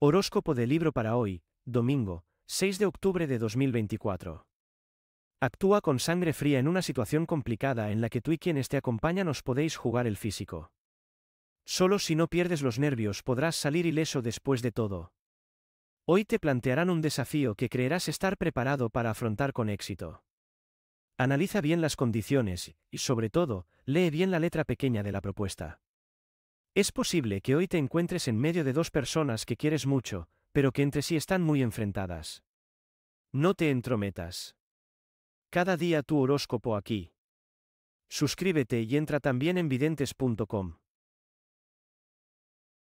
Horóscopo de libro para hoy, domingo, 6 de octubre de 2024. Actúa con sangre fría en una situación complicada en la que tú y quienes te acompañan os podéis jugar el físico. Solo si no pierdes los nervios podrás salir ileso después de todo. Hoy te plantearán un desafío que creerás estar preparado para afrontar con éxito. Analiza bien las condiciones, y sobre todo, lee bien la letra pequeña de la propuesta. Es posible que hoy te encuentres en medio de dos personas que quieres mucho, pero que entre sí están muy enfrentadas. No te entrometas. Cada día tu horóscopo aquí. Suscríbete y entra también en videntes.com.